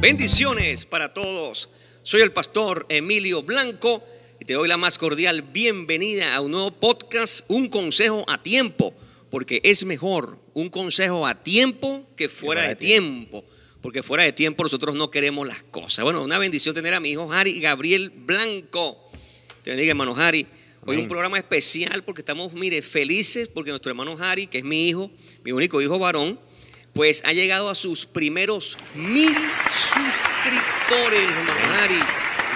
Bendiciones para todos. Soy el pastor Emilio Blanco y te doy la más cordial bienvenida a un nuevo podcast, Un Consejo a Tiempo, porque es mejor un consejo a tiempo que fuera de tiempo. Porque fuera de tiempo nosotros no queremos las cosas. Bueno, una bendición tener a mi hijo Jari Gabriel Blanco. Te bendiga, hermano Jari. Hoy un programa especial porque estamos, mire, felices porque nuestro hermano Harry, que es mi hijo, mi único hijo varón, pues ha llegado a sus primeros mil suscriptores, hermano Mari.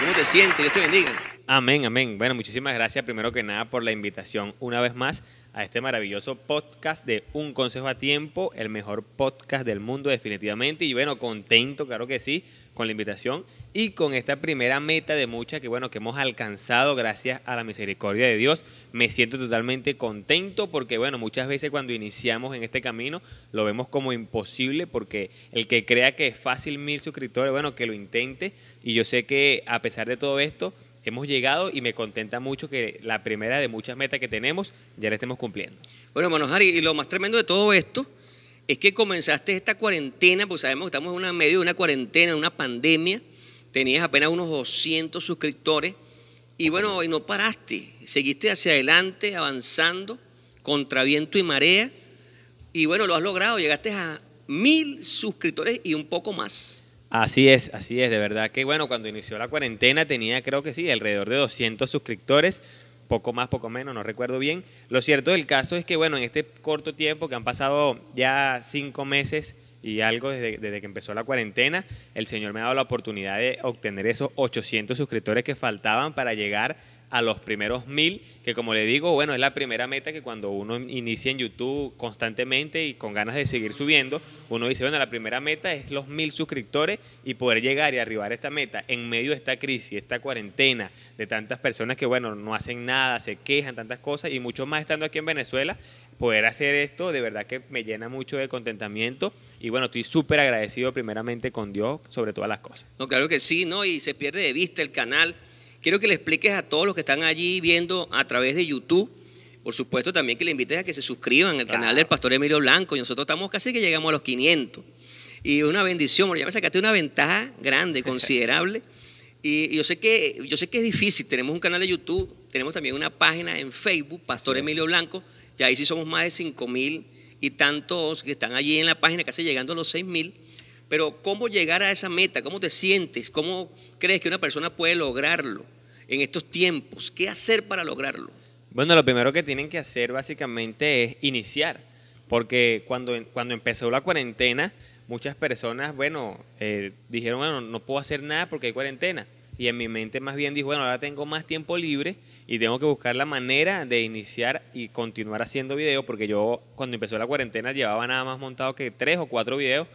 ¿Cómo te sientes? Dios te bendiga. Amén, amén. Bueno, muchísimas gracias primero que nada por la invitación una vez más a este maravilloso podcast de Un Consejo a Tiempo, el mejor podcast del mundo definitivamente. Y bueno, contento, claro que sí, con la invitación y con esta primera meta de muchas que bueno que hemos alcanzado gracias a la misericordia de Dios. Me siento totalmente contento porque bueno, muchas veces cuando iniciamos en este camino lo vemos como imposible porque el que crea que es fácil mil suscriptores, bueno, que lo intente y yo sé que a pesar de todo esto hemos llegado y me contenta mucho que la primera de muchas metas que tenemos ya la estemos cumpliendo. Bueno, bueno, Jari, y lo más tremendo de todo esto es que comenzaste esta cuarentena, pues sabemos que estamos en medio de una cuarentena, una pandemia, tenías apenas unos 200 suscriptores y bueno, y no paraste, seguiste hacia adelante, avanzando contra viento y marea y bueno, lo has logrado, llegaste a mil suscriptores y un poco más. Así es, así es, de verdad que bueno, cuando inició la cuarentena tenía creo que sí, alrededor de 200 suscriptores poco más, poco menos, no recuerdo bien. Lo cierto del caso es que, bueno, en este corto tiempo que han pasado ya cinco meses y algo desde, desde, que empezó la cuarentena, el Señor me ha dado la oportunidad de obtener esos 800 suscriptores que faltaban para llegar a los primeros mil, que como le digo, bueno, es la primera meta que cuando uno inicia en YouTube constantemente y con ganas de seguir subiendo, uno dice, bueno, la primera meta es los mil suscriptores y poder llegar y arribar a esta meta en medio de esta crisis, esta cuarentena, de tantas personas que, bueno, no hacen nada, se quejan, tantas cosas, y mucho más estando aquí en Venezuela, poder hacer esto, de verdad que me llena mucho de contentamiento y bueno, estoy súper agradecido primeramente con Dios sobre todas las cosas. No, claro que sí, ¿no? Y se pierde de vista el canal Quiero que le expliques a todos los que están allí viendo a través de YouTube. Por supuesto, también que le invites a que se suscriban al canal del Pastor Emilio Blanco. Y nosotros estamos casi que llegamos a los 500. Y es una bendición. Bueno, ya me sacaste una ventaja grande, considerable. Y, yo, sé que, yo sé que es difícil. Tenemos un canal de YouTube. Tenemos también una página en Facebook, Pastor Emilio Blanco. Ya ahí sí somos más de 5 mil y tantos que están allí en la página, casi llegando a los 6 mil. Pero ¿cómo llegar a esa meta? ¿Cómo te sientes? ¿Cómo crees que una persona puede lograrlo en estos tiempos? ¿Qué hacer para lograrlo? Bueno, lo primero que tienen que hacer básicamente es iniciar, porque cuando, cuando empezó la cuarentena, muchas personas, bueno, eh, dijeron, bueno, no puedo hacer nada porque hay cuarentena. Y en mi mente más bien dijo, bueno, ahora tengo más tiempo libre y tengo que buscar la manera de iniciar y continuar haciendo videos, porque yo cuando empezó la cuarentena llevaba nada más montado que tres o cuatro videos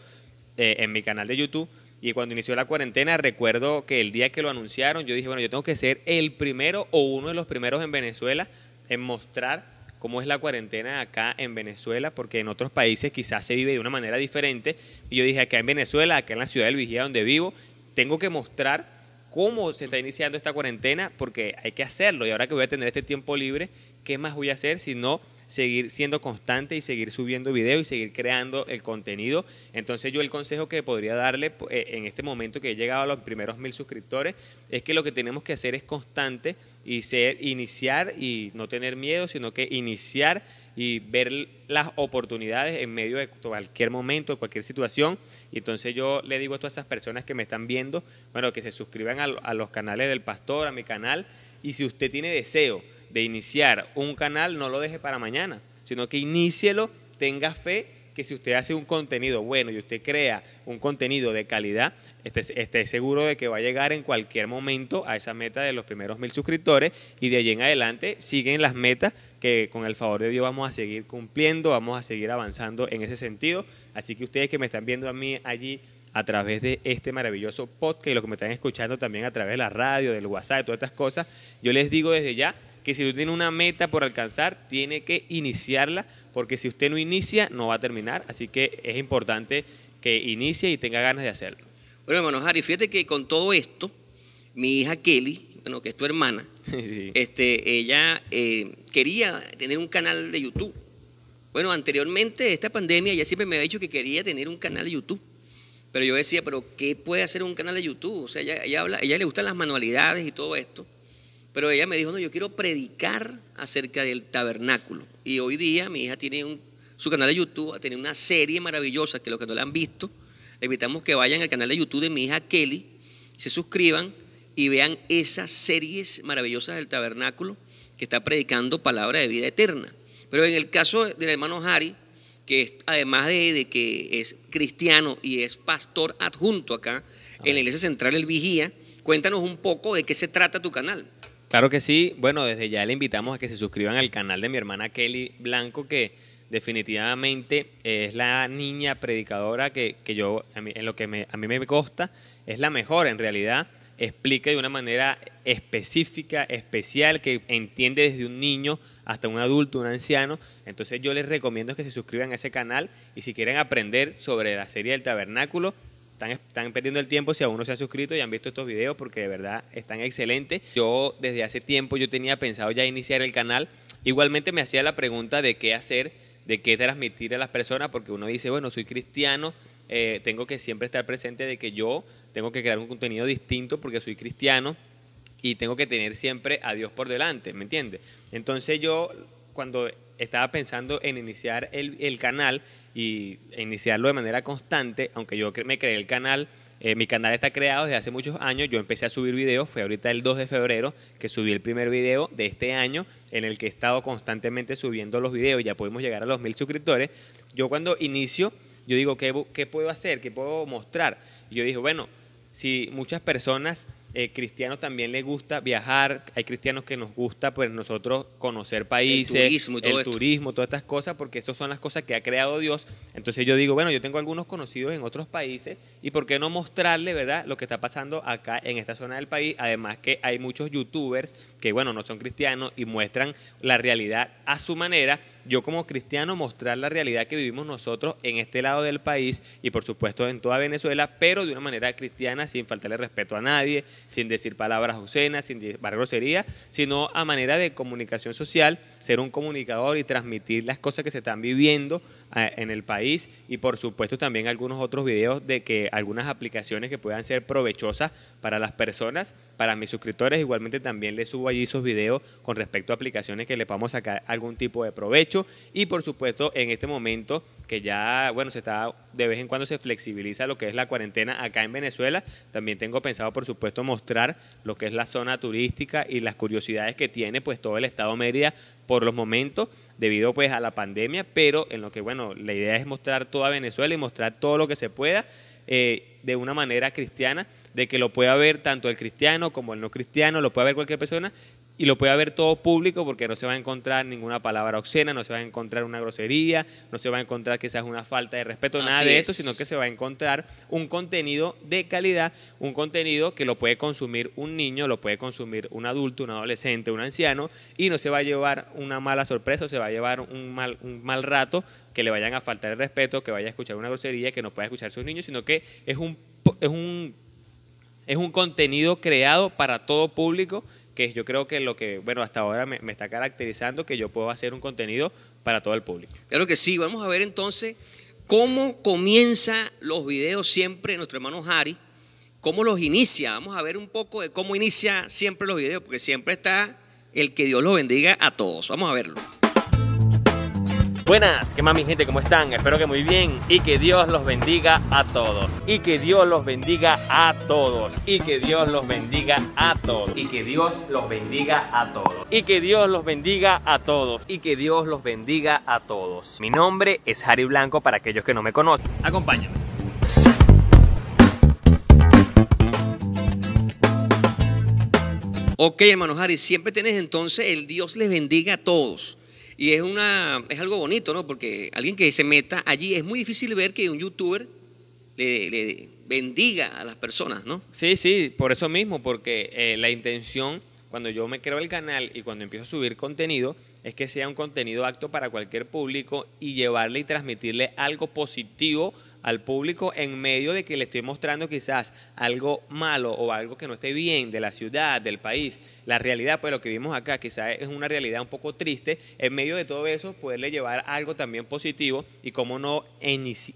eh, en mi canal de YouTube. Y cuando inició la cuarentena, recuerdo que el día que lo anunciaron, yo dije, bueno, yo tengo que ser el primero o uno de los primeros en Venezuela en mostrar cómo es la cuarentena acá en Venezuela, porque en otros países quizás se vive de una manera diferente. Y yo dije, acá en Venezuela, acá en la ciudad del Vigía donde vivo, tengo que mostrar cómo se está iniciando esta cuarentena, porque hay que hacerlo. Y ahora que voy a tener este tiempo libre, ¿qué más voy a hacer si no seguir siendo constante y seguir subiendo videos y seguir creando el contenido. Entonces yo el consejo que podría darle pues, eh, en este momento que he llegado a los primeros mil suscriptores es que lo que tenemos que hacer es constante y ser, iniciar y no tener miedo, sino que iniciar y ver las oportunidades en medio de cualquier momento, de cualquier situación. Y entonces yo le digo a todas esas personas que me están viendo, bueno, que se suscriban a los canales del pastor, a mi canal, y si usted tiene deseo, de iniciar un canal, no lo deje para mañana, sino que inícielo, tenga fe que si usted hace un contenido bueno y usted crea un contenido de calidad, esté, seguro de que va a llegar en cualquier momento a esa meta de los primeros mil suscriptores y de allí en adelante siguen las metas que con el favor de Dios vamos a seguir cumpliendo, vamos a seguir avanzando en ese sentido. Así que ustedes que me están viendo a mí allí a través de este maravilloso podcast y los que me están escuchando también a través de la radio, del WhatsApp, todas estas cosas, yo les digo desde ya que si usted tiene una meta por alcanzar, tiene que iniciarla, porque si usted no inicia, no va a terminar. Así que es importante que inicie y tenga ganas de hacerlo. Bueno, hermano Harry, fíjate que con todo esto, mi hija Kelly, bueno, que es tu hermana, este, ella eh, quería tener un canal de YouTube. Bueno, anteriormente esta pandemia ella siempre me había dicho que quería tener un canal de YouTube. Pero yo decía, pero ¿qué puede hacer un canal de YouTube? O sea, ella, ella habla, ella le gustan las manualidades y todo esto. Pero ella me dijo, no, yo quiero predicar acerca del tabernáculo. Y hoy día mi hija tiene un, su canal de YouTube, tiene una serie maravillosa que los que no la han visto, le invitamos que vayan al canal de YouTube de mi hija Kelly, se suscriban y vean esas series maravillosas del tabernáculo que está predicando palabra de vida eterna. Pero en el caso del hermano Harry, que además de, que es cristiano y es pastor adjunto acá en la iglesia central El Vigía, cuéntanos un poco de qué se trata tu canal. Claro que sí. Bueno, desde ya le invitamos a que se suscriban al canal de mi hermana Kelly Blanco, que definitivamente es la niña predicadora que, yo, en lo que me, a mí me consta, es la mejor en realidad. Explica de una manera específica, especial, que entiende desde un niño hasta un adulto, un anciano. Entonces yo les recomiendo que se suscriban a ese canal y si quieren aprender sobre la serie del tabernáculo, están, están perdiendo el tiempo si aún no se ha suscrito y han visto estos videos porque de verdad están excelentes. Yo desde hace tiempo yo tenía pensado ya iniciar el canal. Igualmente me hacía la pregunta de qué hacer, de qué transmitir a las personas porque uno dice, bueno, soy cristiano, eh, tengo que siempre estar presente de que yo tengo que crear un contenido distinto porque soy cristiano y tengo que tener siempre a Dios por delante, ¿me entiendes? Entonces yo cuando estaba pensando en iniciar el, canal y iniciarlo de manera constante, aunque yo me creé el canal. Eh, mi canal está creado desde hace muchos años. Yo empecé a subir videos, fue ahorita el 2 de febrero que subí el primer video de este año en el que he estado constantemente subiendo los videos. Ya pudimos llegar a los mil suscriptores. Yo cuando inicio, yo digo, ¿qué, qué puedo hacer? ¿Qué puedo mostrar? Y yo dije, bueno, si muchas personas eh, cristianos también les gusta viajar, hay cristianos que nos gusta pues nosotros conocer países, el turismo, todas estas cosas, porque esas son las cosas que ha creado Dios. Entonces yo digo, bueno, yo tengo algunos conocidos en otros países y por qué no mostrarle, ¿verdad?, lo que está pasando acá en esta zona del país. Además que hay muchos youtubers que, bueno, no son cristianos y muestran la realidad a su manera yo como cristiano mostrar la realidad que vivimos nosotros en este lado del país y por supuesto en toda Venezuela, pero de una manera cristiana, sin faltarle respeto a nadie, sin decir palabras obscenas, sin decir grosería, sino a manera de comunicación social, ser un comunicador y transmitir las cosas que se están viviendo en el país y por supuesto también algunos otros videos de que algunas aplicaciones que puedan ser provechosas para las personas, para mis suscriptores, igualmente también les subo allí esos videos con respecto a aplicaciones que les podamos sacar algún tipo de provecho y por supuesto en este momento que ya, bueno, se está de vez en cuando se flexibiliza lo que es la cuarentena acá en Venezuela, también tengo pensado por supuesto mostrar lo que es la zona turística y las curiosidades que tiene pues todo el estado Mérida por los momentos debido pues a la pandemia, pero en lo que bueno, la idea es mostrar toda Venezuela y mostrar todo lo que se pueda eh, de una manera cristiana, de que lo pueda ver tanto el cristiano como el no cristiano, lo pueda ver cualquier persona, y lo puede ver todo público porque no se va a encontrar ninguna palabra obscena, no se va a encontrar una grosería, no se va a encontrar quizás una falta de respeto, nada de esto, sino que se va a encontrar un contenido de calidad, un contenido que lo puede consumir un niño, lo puede consumir un adulto, un adolescente, un anciano, y no se va a llevar una mala sorpresa, o se va a llevar un mal, un mal rato que le vayan a faltar el respeto, que vaya a escuchar una grosería, que no pueda escuchar sus niños, sino que es un, es un, es un contenido creado para todo público que yo creo que lo que, bueno, hasta ahora me, está caracterizando que yo puedo hacer un contenido para todo el público. Claro que sí, vamos a ver entonces cómo comienza los videos siempre nuestro hermano Harry, cómo los inicia. Vamos a ver un poco de cómo inicia siempre los videos, porque siempre está el que Dios los bendiga a todos. Vamos a verlo. Buenas, ¿qué más mi gente? ¿Cómo están? Espero que muy bien y que Dios los bendiga a todos. Y que Dios los bendiga a todos. Y que Dios los bendiga a todos. Y que Dios los bendiga a todos. Y que Dios los bendiga a todos. Y que Dios los bendiga a todos. Mi nombre es Harry Blanco para aquellos que no me conocen. Acompáñame. Ok, hermano Harry, siempre tienes entonces el Dios les bendiga a todos. Y es, una, es algo bonito, ¿no? Porque alguien que se meta allí, es muy difícil ver que un youtuber le, bendiga a las personas, ¿no? Sí, sí, por eso mismo, porque eh, la intención, cuando yo me creo el canal y cuando empiezo a subir contenido, es que sea un contenido acto para cualquier público y llevarle y transmitirle algo positivo al público en medio de que le estoy mostrando quizás algo malo o algo que no esté bien de la ciudad, del país. La realidad, pues lo que vimos acá quizás es una realidad un poco triste. En medio de todo eso, poderle llevar algo también positivo y cómo no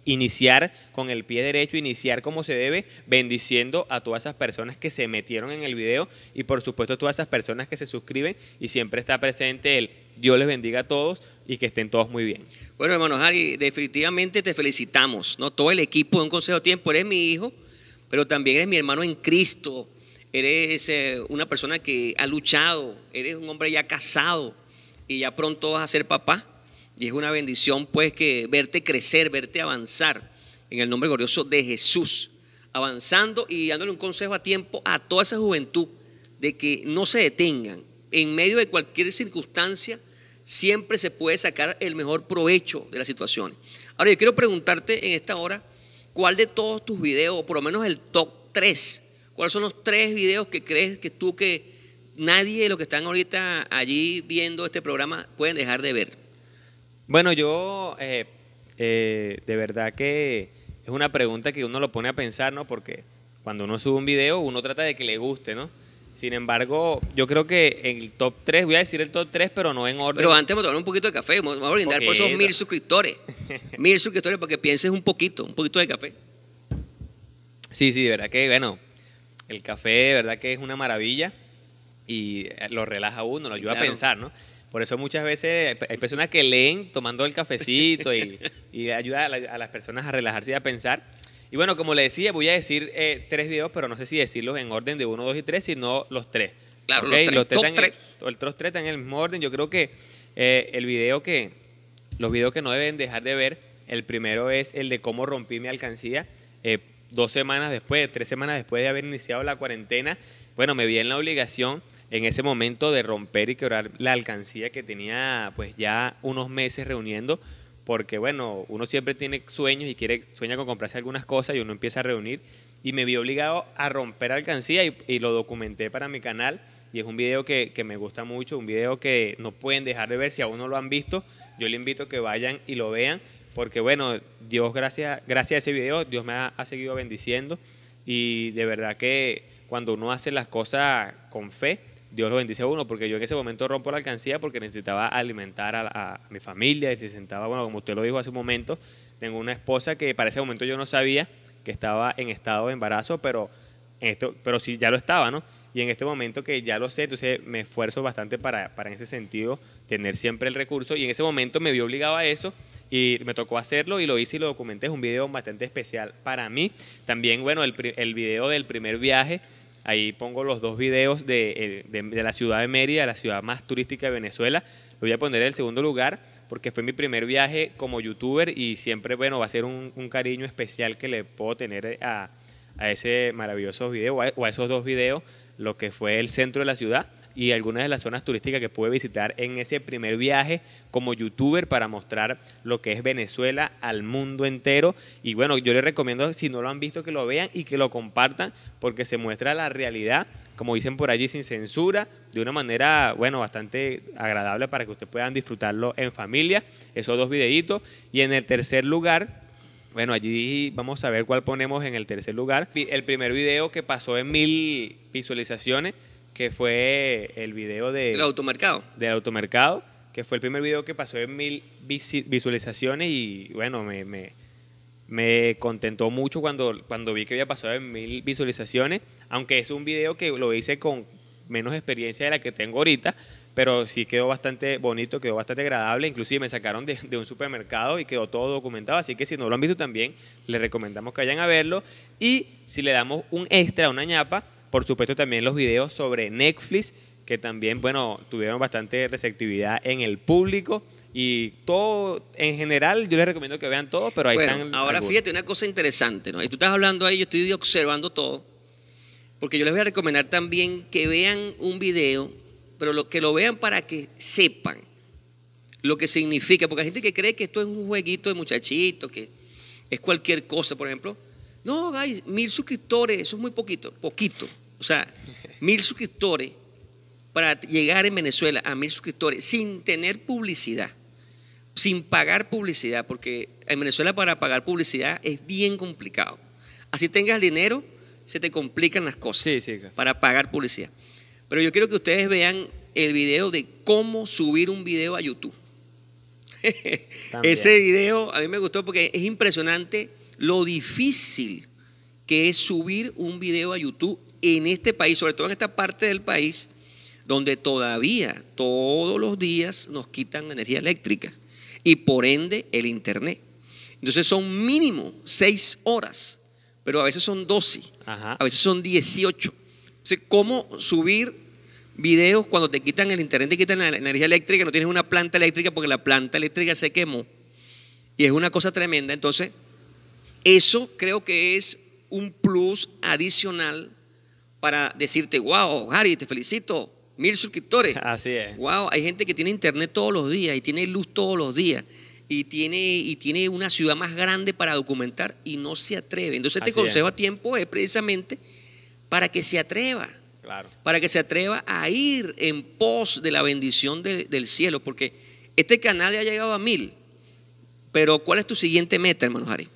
iniciar con el pie derecho, iniciar como se debe, bendiciendo a todas esas personas que se metieron en el video y por supuesto todas esas personas que se suscriben y siempre está presente el Dios les bendiga a todos y que estén todos muy bien. Bueno, hermano Harry, definitivamente te felicitamos, ¿no? Todo el equipo de Un Consejo a Tiempo, eres mi hijo, pero también eres mi hermano en Cristo, eres eh, una persona que ha luchado, eres un hombre ya casado y ya pronto vas a ser papá. Y es una bendición pues que verte crecer, verte avanzar en el nombre glorioso de Jesús, avanzando y dándole un consejo a tiempo a toda esa juventud de que no se detengan en medio de cualquier circunstancia siempre se puede sacar el mejor provecho de las situaciones. Ahora, yo quiero preguntarte en esta hora, ¿cuál de todos tus videos, o por lo menos el top 3, cuáles son los tres videos que crees que tú que nadie de los que están ahorita allí viendo este programa pueden dejar de ver? Bueno, yo eh, eh, de verdad que es una pregunta que uno lo pone a pensar, ¿no? Porque cuando uno sube un video, uno trata de que le guste, ¿no? Sin embargo, yo creo que en el top 3, voy a decir el top 3, pero no en orden. Pero antes vamos a tomar un poquito de café, vamos a brindar por esos mil suscriptores. mil suscriptores para que pienses un poquito, un poquito de café. Sí, sí, de verdad que, bueno, el café de verdad que es una maravilla y eh, lo relaja uno, lo ayuda a pensar, ¿no? Por eso muchas veces hay personas que leen tomando el cafecito y, y ayuda a, a las personas a relajarse y a pensar. Y bueno, como le decía, voy a decir eh, tres videos, pero no sé si decirlos en orden de uno, dos y tres, sino los tres. Claro, los tres. Los tres están el, tres en el mismo orden. Yo creo que eh, el video que, los videos que no deben dejar de ver, el primero es el de cómo rompí mi alcancía. Eh, dos semanas después, tres semanas después de haber iniciado la cuarentena, bueno, me vi en la obligación en ese momento de romper y quebrar la alcancía que tenía pues ya unos meses reuniendo porque bueno, uno siempre tiene sueños y quiere, sueña con comprarse algunas cosas y uno empieza a reunir y me vi obligado a romper alcancía y, lo documenté para mi canal y es un video que, me gusta mucho, un video que no pueden dejar de ver si aún no lo han visto, yo les invito a que vayan y lo vean porque bueno, Dios gracias, gracias a ese video, Dios me ha, ha seguido bendiciendo y de verdad que cuando uno hace las cosas con fe, Dios lo bendice a uno, porque yo en ese momento rompo la alcancía porque necesitaba alimentar a, mi familia, y necesitaba, bueno, como usted lo dijo hace un momento, tengo una esposa que para ese momento yo no sabía que estaba en estado de embarazo, pero, esto, pero sí ya lo estaba, ¿no? Y en este momento que ya lo sé, entonces me esfuerzo bastante para, para en ese sentido tener siempre el recurso, y en ese momento me vi obligado a eso, y me tocó hacerlo y lo hice y lo documenté. Es un video bastante especial para mí. También, bueno, el, el video del primer viaje Ahí pongo los dos videos de, eh, la ciudad de Mérida, la ciudad más turística de Venezuela. Lo voy a poner en el segundo lugar porque fue mi primer viaje como youtuber y siempre, bueno, va a ser un, cariño especial que le puedo tener a, ese maravilloso video o a esos dos videos, lo que fue el centro de la ciudad y algunas de las zonas turísticas que pude visitar en ese primer viaje como youtuber para mostrar lo que es Venezuela al mundo entero. Y bueno, yo les recomiendo, si no lo han visto, que lo vean y que lo compartan porque se muestra la realidad, como dicen por allí, sin censura, de una manera, bueno, bastante agradable para que ustedes puedan disfrutarlo en familia, esos dos videitos. Y en el tercer lugar, bueno, allí vamos a ver cuál ponemos en el tercer lugar. El primer video que pasó en mil visualizaciones que fue el video de... Del automercado. Del automercado, que fue el primer video que pasó en mil visualizaciones y bueno, me, me, contentó mucho cuando, cuando vi que había pasado en mil visualizaciones, aunque es un video que lo hice con menos experiencia de la que tengo ahorita, pero sí quedó bastante bonito, quedó bastante agradable, inclusive me sacaron de, de, un supermercado y quedó todo documentado, así que si no lo han visto también, les recomendamos que vayan a verlo y si le damos un extra, una ñapa, por supuesto también los videos sobre Netflix, que también, bueno, tuvieron bastante receptividad en el público. Y todo, en general, yo les recomiendo que vean todo, pero ahí bueno, Ahora fíjate una cosa interesante, ¿no? Y tú estás hablando ahí, yo estoy observando todo, porque yo les voy a recomendar también que vean un video, pero lo, que lo vean para que sepan lo que significa, porque hay gente que cree que esto es un jueguito de muchachitos, que es cualquier cosa, por ejemplo. No, hay mil suscriptores, eso es muy poquito, poquito. O sea, mil suscriptores para llegar en Venezuela a mil suscriptores sin tener publicidad, sin pagar publicidad, porque en Venezuela para pagar publicidad es bien complicado. Así tengas dinero, se te complican las cosas para pagar publicidad. Pero yo quiero que ustedes vean el video de cómo subir un video a YouTube. Ese video a mí me gustó porque es impresionante lo difícil que es subir un video a YouTube en este país, sobre todo en esta parte del país, donde todavía todos los días nos quitan energía eléctrica y por ende el internet. Entonces son mínimo seis horas, pero a veces son 12, a veces son 18. Entonces, ¿cómo subir videos cuando te quitan el internet, y quitan la energía eléctrica, no tienes una planta eléctrica porque la planta eléctrica se quemó? Y es una cosa tremenda. Entonces, eso creo que es un plus adicional para decirte, wow, Harry, te felicito, mil suscriptores. Así es. Wow, hay gente que tiene internet todos los días y tiene luz todos los días y tiene, y tiene una ciudad más grande para documentar y no se atreve. Entonces, este consejo a tiempo es precisamente para que se atreva. Claro. Para que se atreva a ir en pos de la bendición del cielo, porque este canal ya ha llegado a mil. Pero, ¿cuál es tu siguiente meta, hermano Harry?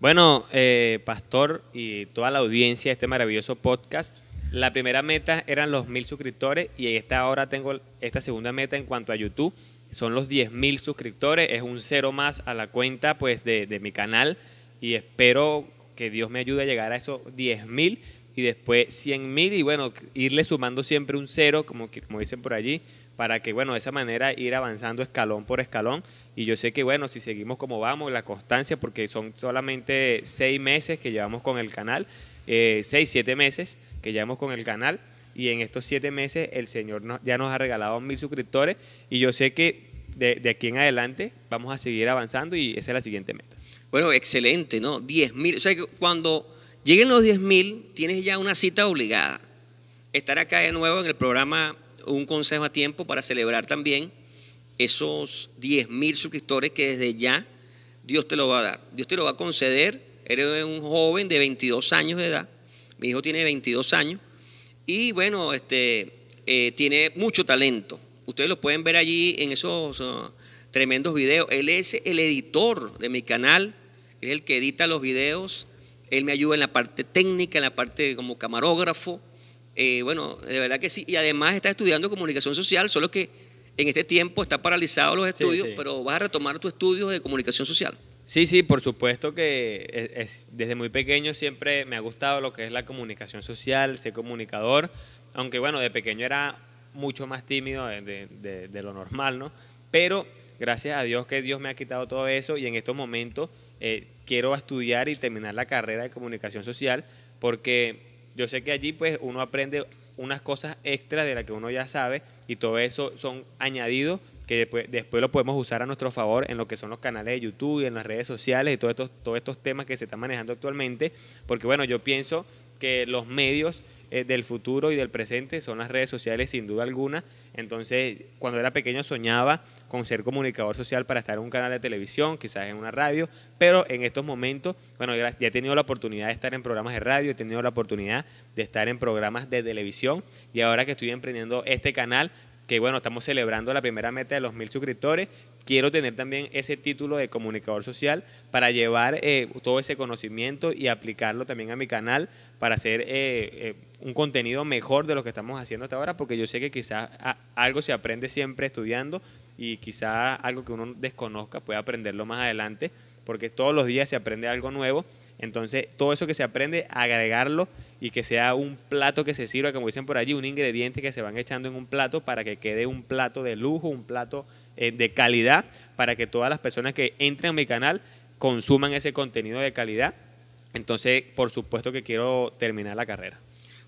Bueno, eh, Pastor y toda la audiencia de este maravilloso podcast, la primera meta eran los mil suscriptores y esta ahora tengo esta segunda meta en cuanto a YouTube. Son los mil suscriptores, es un cero más a la cuenta pues de, mi canal y espero que Dios me ayude a llegar a esos mil y después mil y bueno, irle sumando siempre un cero, como, que, como dicen por allí, para que bueno, de esa manera ir avanzando escalón por escalón. Y yo sé que bueno, si seguimos como vamos, la constancia, porque son solamente seis meses que llevamos con el canal, eh, seis, siete meses, que llevamos con el canal y en estos siete meses el Señor ya nos ha regalado mil suscriptores y yo sé que de, de, aquí en adelante vamos a seguir avanzando y esa es la siguiente meta. Bueno, excelente, ¿no? diez mil, o sea que cuando lleguen los diez mil tienes ya una cita obligada. Estar acá de nuevo en el programa Un Consejo a Tiempo para celebrar también esos diez mil suscriptores que desde ya Dios te lo va a dar. Dios te lo va a conceder. Eres un joven de 22 años de edad mi hijo tiene 22 años y bueno, este, eh, tiene mucho talento. Ustedes lo pueden ver allí en esos ah, tremendos videos. Él es el editor de mi canal, es el que edita los videos. Él me ayuda en la parte técnica, en la parte como camarógrafo. Eh, bueno, de verdad que sí. Y además está estudiando comunicación social, solo que en este tiempo está paralizado los estudios, pero vas a retomar tus estudios de comunicación social. Sí, sí, por supuesto que desde muy pequeño siempre me ha gustado lo que es la comunicación social, ser comunicador, aunque bueno, de pequeño era mucho más tímido de, lo normal, ¿no? Pero gracias a Dios que Dios me ha quitado todo eso y en estos momentos eh, quiero estudiar y terminar la carrera de comunicación social porque yo sé que allí pues uno aprende unas cosas extras de las que uno ya sabe y todo eso son añadidos que después, después, lo podemos usar a nuestro favor en lo que son los canales de YouTube y en las redes sociales y todos estos, todos estos temas que se están manejando actualmente, porque bueno, yo pienso que los medios eh, del futuro y del presente son las redes sociales sin duda alguna, entonces cuando era pequeño soñaba con ser comunicador social para estar en un canal de televisión, quizás en una radio, pero en estos momentos, bueno, ya he tenido la oportunidad de estar en programas de radio, he tenido la oportunidad de estar en programas de televisión y ahora que estoy emprendiendo este canal, que bueno, estamos celebrando la primera meta de los mil suscriptores. Quiero tener también ese título de comunicador social para llevar eh, todo ese conocimiento y aplicarlo también a mi canal para hacer eh, eh, un contenido mejor de lo que estamos haciendo hasta ahora, porque yo sé que quizás algo se aprende siempre estudiando y quizás algo que uno desconozca puede aprenderlo más adelante, porque todos los días se aprende algo nuevo. Entonces, todo eso que se aprende, agregarlo y que sea un plato que se sirva, como dicen por allí, un ingrediente que se van echando en un plato para que quede un plato de lujo, un plato eh, de calidad, para que todas las personas que entren a mi canal consuman ese contenido de calidad. Entonces, por supuesto que quiero terminar la carrera.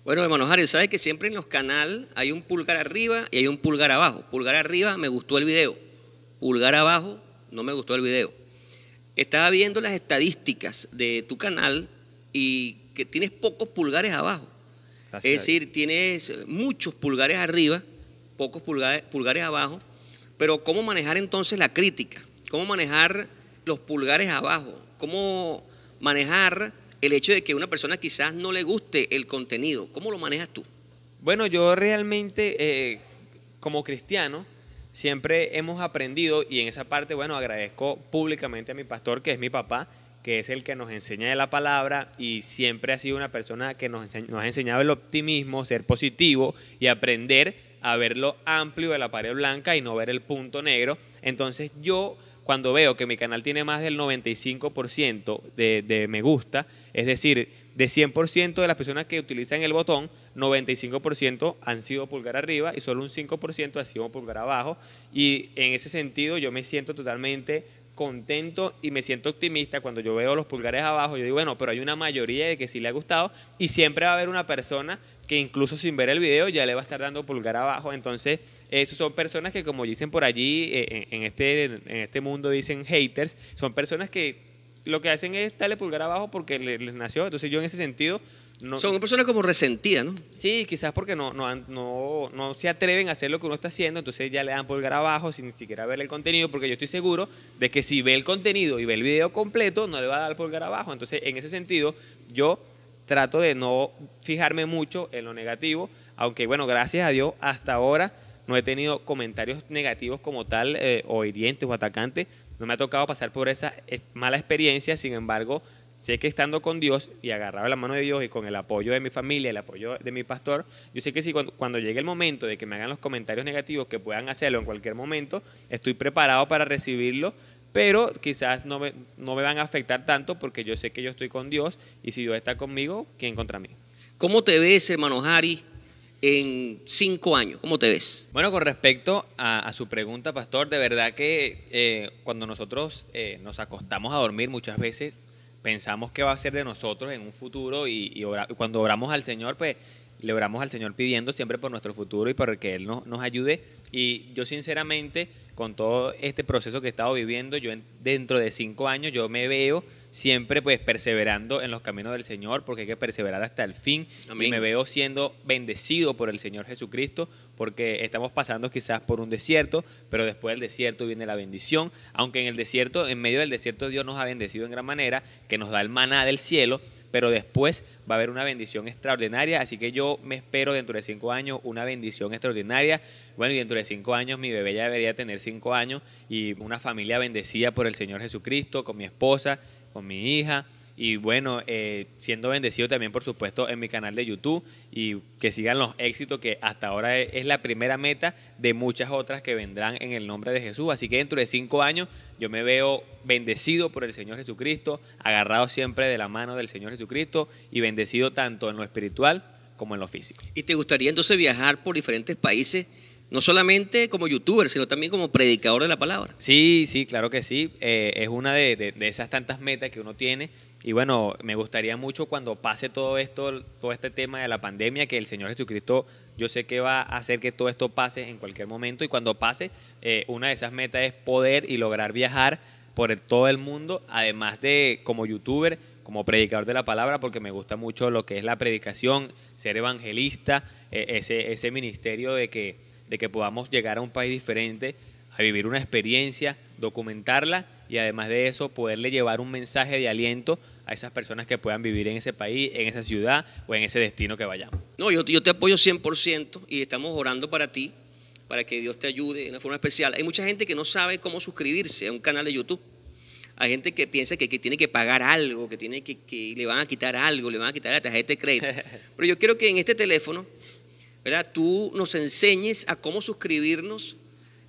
Bueno, hermano Javier, sabes que siempre en los canales hay un pulgar arriba y hay un pulgar abajo. Pulgar arriba, me gustó el video. Pulgar abajo, no me gustó el video. Estaba viendo las estadísticas de tu canal y que tienes pocos pulgares abajo. Es decir, tienes muchos pulgares arriba, pocos pulgares, pulgares abajo, pero ¿cómo manejar entonces la crítica? ¿Cómo manejar los pulgares abajo? ¿Cómo manejar el hecho de que una persona quizás no le guste el contenido? ¿Cómo lo manejas tú? Bueno, yo realmente eh, como cristiano siempre hemos aprendido y en esa parte, bueno, agradezco públicamente a mi pastor, que es mi papá, que es el que nos enseña de la palabra y siempre ha sido una persona que nos, nos ha enseñado el optimismo, ser positivo y aprender a ver lo amplio de la pared blanca y no ver el punto negro. Entonces yo cuando veo que mi canal tiene más del 95% de, de me gusta, es decir, de 100% de las personas que utilizan el botón, 95% han sido pulgar arriba y solo un 5% ha sido pulgar abajo. Y en ese sentido yo me siento totalmente contento y me siento optimista cuando yo veo los pulgares abajo. Yo digo, bueno, pero hay una mayoría de que sí le ha gustado y siempre va a haber una persona que incluso sin ver el video ya le va a estar dando pulgar abajo. Entonces, esos son personas que, como dicen por allí, eh, en, este, en este mundo dicen haters, son personas que lo que hacen es darle pulgar abajo porque les, les nació. Entonces, yo en ese sentido son personas como resentidas, ¿no? Sí, quizás porque no, no, no, se atreven a hacer lo que uno está haciendo, entonces ya le dan pulgar abajo sin ni siquiera ver el contenido, porque yo estoy seguro de que si ve el contenido y ve el video completo, no le va a dar pulgar abajo. Entonces, en ese sentido, yo trato de no fijarme mucho en lo negativo, aunque bueno, gracias a Dios, hasta ahora no he tenido comentarios negativos como tal, eh, o hirientes o atacantes, no me ha tocado pasar por esa eh, mala experiencia, sin embargo, Sé que estando con Dios y agarrado la mano de Dios y con el apoyo de mi familia, el apoyo de mi pastor, yo sé que si cuando, llegue el momento de que me hagan los comentarios negativos, que puedan hacerlo en cualquier momento, estoy preparado para recibirlo, pero quizás no me, no me van a afectar tanto porque yo sé que yo estoy con Dios y si Dios está conmigo, ¿quién contra mí? ¿Cómo te ves, hermano Harry, en cinco años? ¿Cómo te ves? Bueno, con respecto a, su pregunta, pastor, de verdad que eh, cuando nosotros eh, nos acostamos a dormir muchas veces pensamos que va a ser de nosotros en un futuro y, cuando oramos al Señor, pues le oramos al Señor pidiendo siempre por nuestro futuro y para que Él nos, nos ayude. Y yo sinceramente, con todo este proceso que he estado viviendo, yo dentro de cinco años, yo me veo siempre pues perseverando en los caminos del Señor, porque hay que perseverar hasta el fin. Y me veo siendo bendecido por el Señor Jesucristo, porque estamos pasando quizás por un desierto, pero después del desierto viene la bendición, aunque en el desierto, en medio del desierto Dios nos ha bendecido en gran manera, que nos da el maná del cielo, pero después va a haber una bendición extraordinaria, así que yo me espero dentro de cinco años una bendición extraordinaria. Bueno, y dentro de cinco años mi bebé ya debería tener cinco años y una familia bendecida por el Señor Jesucristo, con mi esposa, con mi hija, y bueno, eh, siendo bendecido también, por supuesto, en mi canal de YouTube y que sigan los éxitos, que hasta ahora e-, es la primera meta de muchas otras que vendrán en el nombre de Jesús. Así que dentro de cinco años yo me veo bendecido por el Señor Jesucristo, agarrado siempre de la mano del Señor Jesucristo y bendecido tanto en lo espiritual como en lo físico. ¿Y te gustaría entonces viajar por diferentes países? no solamente como youtuber, sino también como predicador de la palabra. Sí, sí, claro que sí. Eh, es una de, esas tantas metas que uno tiene. Y bueno, me gustaría mucho cuando pase todo esto, todo este tema de la pandemia, que el Señor Jesucristo, yo sé que va a hacer que todo esto pase en cualquier momento y cuando pase, eh, una de esas metas es poder y lograr viajar por todo el mundo, además de como youtuber, como predicador de la palabra, porque me gusta mucho lo que es la predicación, ser evangelista, eh, ese, ese ministerio de que, de que podamos llegar a un país diferente, a vivir una experiencia, documentarla y además de eso poderle llevar un mensaje de aliento a esas personas que puedan vivir en ese país, en esa ciudad o en ese destino que vayamos. No, yo, te apoyo 100% y estamos orando para ti, para que Dios te ayude de una forma especial. Hay mucha gente que no sabe cómo suscribirse a un canal de YouTube. Hay gente que piensa que, tiene que pagar algo, que, tiene que le van a quitar algo, le van a quitar la tarjeta de crédito. Pero yo quiero que en este teléfono, ¿verdad? Tú nos enseñes a cómo suscribirnos,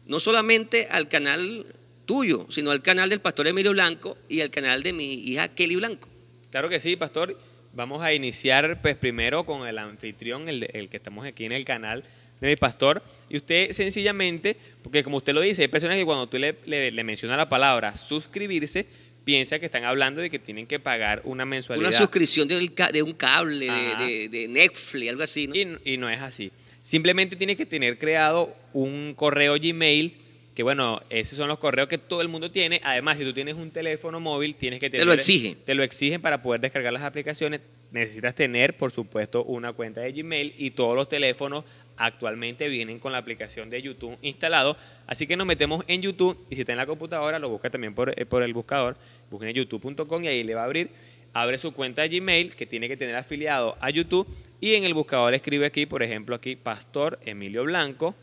no solamente al canal tuyo, sino al canal del pastor Emilio Blanco y al canal de mi hija Kelly Blanco. Claro que sí, pastor. Vamos a iniciar pues primero con el anfitrión, el, que estamos aquí en el canal de mi pastor. Y usted sencillamente, porque como usted lo dice, hay personas que cuando tú le, le, mencionas la palabra suscribirse, piensa que están hablando de que tienen que pagar una mensualidad. Una suscripción de, un cable, de, de, de, Netflix, algo así, ¿no? Y, no es así. Simplemente tiene que tener creado un correo Gmail que bueno, esos son los correos que todo el mundo tiene. Además, si tú tienes un teléfono móvil, tienes que tener... Te lo exigen. Te lo exigen para poder descargar las aplicaciones. Necesitas tener, por supuesto, una cuenta de Gmail y todos los teléfonos actualmente vienen con la aplicación de YouTube instalado. Así que nos metemos en YouTube y si está en la computadora, lo busca también por, eh, el buscador. Busquen en youtube.com y ahí le va a abrir. Abre su cuenta de Gmail que tiene que tener afiliado a YouTube y en el buscador escribe aquí, por ejemplo, aquí Pastor Emilio Blanco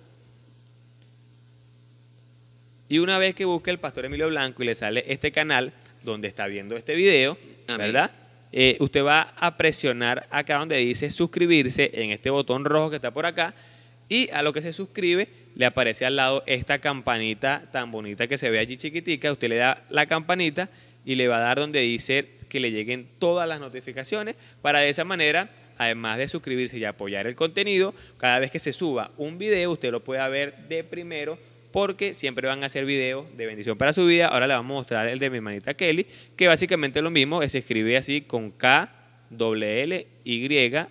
y una vez que busque el pastor Emilio Blanco y le sale este canal donde está viendo este video, ¿verdad? Eh, usted va a presionar acá donde dice suscribirse en este botón rojo que está por acá y a lo que se suscribe le aparece al lado esta campanita tan bonita que se ve allí chiquitica. Usted le da la campanita y le va a dar donde dice que le lleguen todas las notificaciones para de esa manera, además de suscribirse y apoyar el contenido, cada vez que se suba un video usted lo pueda ver de primero porque siempre van a hacer videos de bendición para su vida. Ahora le vamos a mostrar el de mi manita Kelly, que básicamente es lo mismo, se escribe así con K, W L, Y,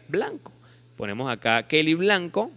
blanco. Ponemos acá Kelly blanco,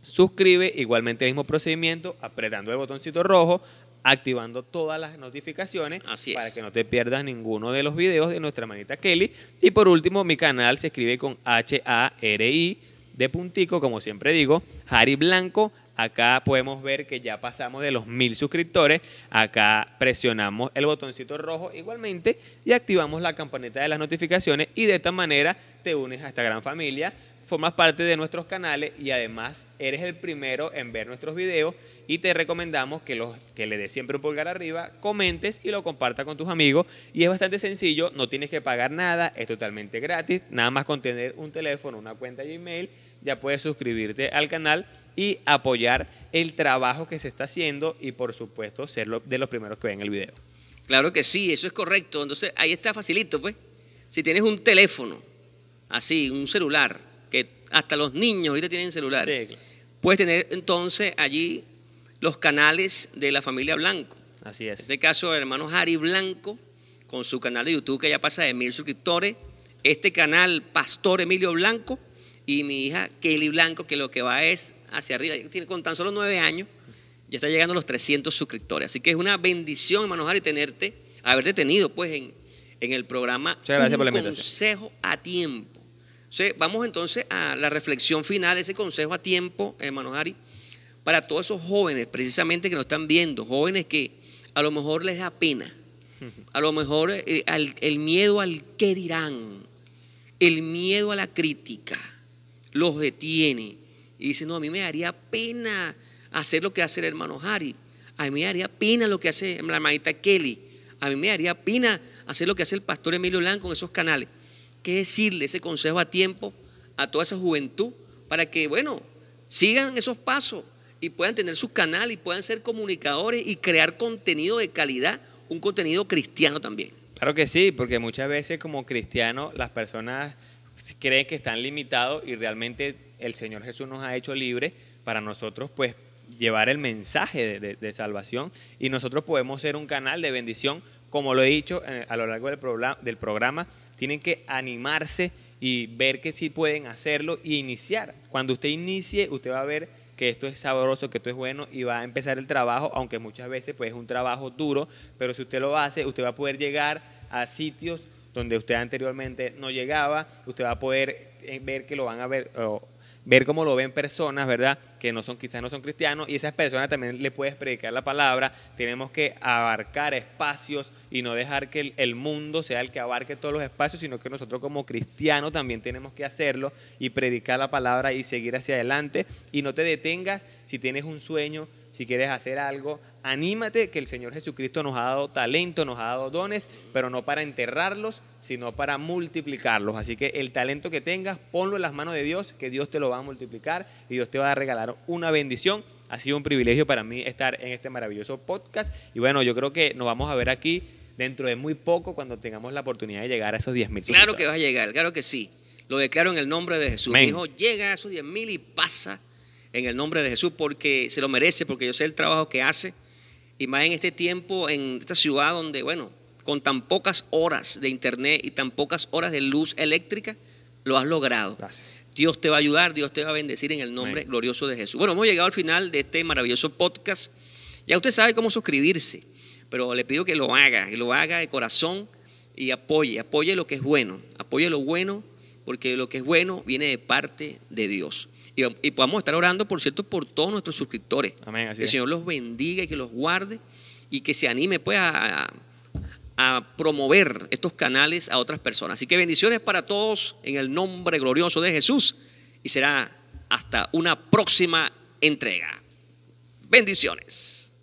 suscribe, igualmente el mismo procedimiento, apretando el botoncito rojo, activando todas las notificaciones Así para que no te pierdas ninguno de los videos de nuestra manita Kelly. Y por último, mi canal se escribe con H-A-R-I de puntico, como siempre digo, Harry Blanco, Acá podemos ver que ya pasamos de los mil suscriptores. Acá presionamos el botoncito rojo igualmente y activamos la campanita de las notificaciones y de esta manera te unes a esta gran familia, formas parte de nuestros canales y además eres el primero en ver nuestros videos y te recomendamos que, los, que le des siempre un pulgar arriba, comentes y lo compartas con tus amigos. Y es bastante sencillo, no tienes que pagar nada, es totalmente gratis, nada más con tener un teléfono, una cuenta de email ya puedes suscribirte al canal y apoyar el trabajo que se está haciendo y por supuesto ser de los primeros que ven el video. Claro que sí, eso es correcto. Entonces ahí está facilito, pues. Si tienes un teléfono, así, un celular, que hasta los niños ahorita tienen celular, puedes tener entonces allí los canales de la familia Blanco. Así es. En este caso, el hermano Harry Blanco, con su canal de YouTube que ya pasa de mil suscriptores. Este canal, Pastor Emilio Blanco, y mi hija Kelly Blanco, que lo que va es hacia arriba, tiene con tan solo nueve años, ya está llegando a los 300 suscriptores. Así que es una bendición, hermano Harry, tenerte, haberte tenido pues en, el programa Muchas gracias un consejo a tiempo. vamos entonces a la reflexión final, ese consejo a tiempo, hermano Harry, para todos esos jóvenes precisamente que nos están viendo, jóvenes que a lo mejor les da pena, a lo mejor el, eh, el miedo al qué dirán, el miedo a la crítica los detiene y dice, no, a mí me daría pena hacer lo que hace el hermano Harry, a mí me daría pena lo que hace la hermanita Kelly, a mí me daría pena hacer lo que hace el pastor Emilio Blanco con esos canales. ¿Qué decirle ese consejo a tiempo a toda esa juventud para que, bueno, sigan esos pasos y puedan tener sus canales y puedan ser comunicadores y crear contenido de calidad, un contenido cristiano también? Claro que sí, porque muchas veces como cristiano las personas creen que están limitados y realmente el Señor Jesús nos ha hecho libres para nosotros pues llevar el mensaje de, salvación y nosotros podemos ser un canal de bendición, como lo he dicho eh, a lo largo del, programa, del programa, tienen que animarse y ver que sí pueden hacerlo y iniciar. Cuando usted inicie, usted va a ver que esto es sabroso, que esto es bueno y va a empezar el trabajo, aunque muchas veces pues es un trabajo duro, pero si usted lo hace, usted va a poder llegar a sitios donde usted anteriormente no llegaba, usted va a poder eh, ver que lo van a ver, ver cómo lo ven personas, ¿verdad? Que no son, quizás no son cristianos, y esas personas también le puedes predicar la palabra. Tenemos que abarcar espacios y no dejar que el, mundo sea el que abarque todos los espacios, sino que nosotros como cristianos también tenemos que hacerlo y predicar la palabra y seguir hacia adelante. Y no te detengas si tienes un sueño, si quieres hacer algo, anímate que el Señor Jesucristo nos ha dado talento, nos ha dado dones, pero no para enterrarlos, sino para multiplicarlos. Así que el talento que tengas, ponlo en las manos de Dios, que Dios te lo va a multiplicar y Dios te va a regalar una bendición. Ha sido un privilegio para mí estar en este maravilloso podcast y bueno, yo creo que nos vamos a ver aquí dentro de muy poco cuando tengamos la oportunidad de llegar a esos 10 mil. Claro que vas a llegar, claro que sí. Lo declaro en el nombre de Jesús. hijo llega a esos 10 mil y pasa en el nombre de Jesús, porque se lo merece, porque yo sé el trabajo que hace, y más en este tiempo, en esta ciudad donde, bueno, con tan pocas horas de internet y tan pocas horas de luz eléctrica, lo has logrado. Dios te va a ayudar, Dios te va a bendecir en el nombre glorioso de Jesús. Bueno, hemos llegado al final de este maravilloso podcast. Ya usted sabe cómo suscribirse, pero le pido que lo haga, que lo haga de corazón y apoye, apoye lo que es bueno, apoye lo bueno, porque lo que es bueno viene de parte de Dios y, podamos estar orando, por cierto, por todos nuestros suscriptores. Amén, que el Señor los bendiga y que los guarde y que se anime pues a promover estos canales a otras personas. Así que bendiciones para todos en el nombre glorioso de Jesús y será hasta una próxima entrega. Bendiciones.